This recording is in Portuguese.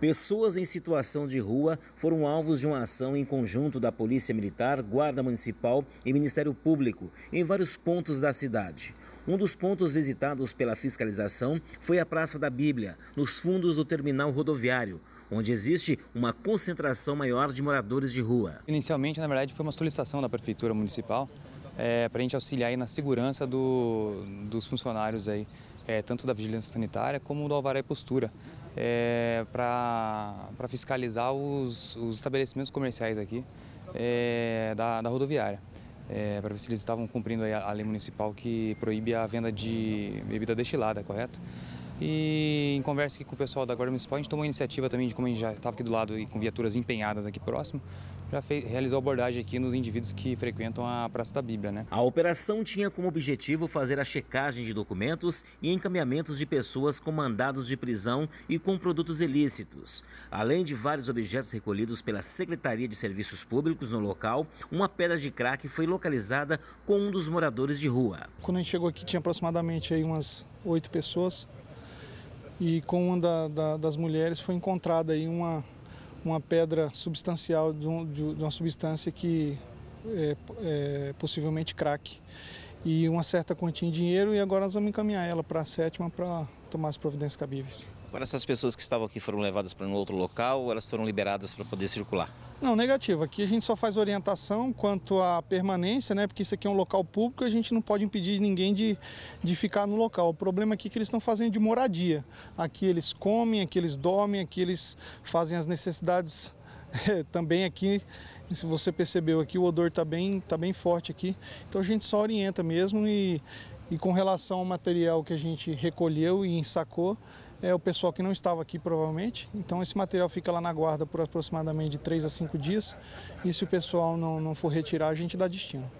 Pessoas em situação de rua foram alvos de uma ação em conjunto da Polícia Militar, Guarda Municipal e Ministério Público em vários pontos da cidade. Um dos pontos visitados pela fiscalização foi a Praça da Bíblia, nos fundos do terminal rodoviário, onde existe uma concentração maior de moradores de rua. Inicialmente, na verdade, foi uma solicitação da Prefeitura Municipal é, eh, para a gente auxiliar na segurança do, dos funcionários aí é, tanto da vigilância sanitária como do alvará e postura, é, para fiscalizar os, os, estabelecimentos comerciais aqui é, da, da, rodoviária, é, para ver se eles estavam cumprindo a, a lei municipal que proíbe a venda de bebida destilada, correto? E em conversa aqui com o pessoal da Guarda Municipal, a gente tomou a iniciativa também de como a gente já estava aqui do lado e com viaturas empenhadas aqui próximo, já fez, realizou abordagem aqui nos indivíduos que frequentam a Praça da Bíblia, né? A operação tinha como objetivo fazer a checagem de documentos e encaminhamentos de pessoas com mandados de prisão e com produtos ilícitos. Além de vários objetos recolhidos pela Secretaria de Serviços Públicos no local, uma pedra de crack foi localizada com um dos moradores de rua. Quando a gente chegou aqui tinha aproximadamente aí umas oito pessoas e com uma da, da, das mulheres foi encontrada aí uma, uma pedra substancial de, um, de uma substância que é, é possivelmente crack e uma certa quantia em dinheiro e agora nós vamos encaminhar ela para a sétima para tomar as providências cabíveis. Agora essas pessoas que estavam aqui foram levadas para um outro local ou elas foram liberadas para poder circular? Não, negativo. Aqui a gente só faz orientação quanto à permanência, né? Porque isso aqui é um local público, a gente não pode impedir ninguém de, de ficar no local. O problema aqui é que eles estão fazendo de moradia. Aqui eles comem, aqui eles dormem, aqui eles fazem as necessidades é, também aqui, se você percebeu aqui, o odor está bem, tá bem forte aqui. Então a gente só orienta mesmo e, e com relação ao material que a gente recolheu e ensacou, é o pessoal que não estava aqui provavelmente. Então esse material fica lá na guarda por aproximadamente de 3 a 5 dias. E se o pessoal não, não for retirar, a gente dá destino.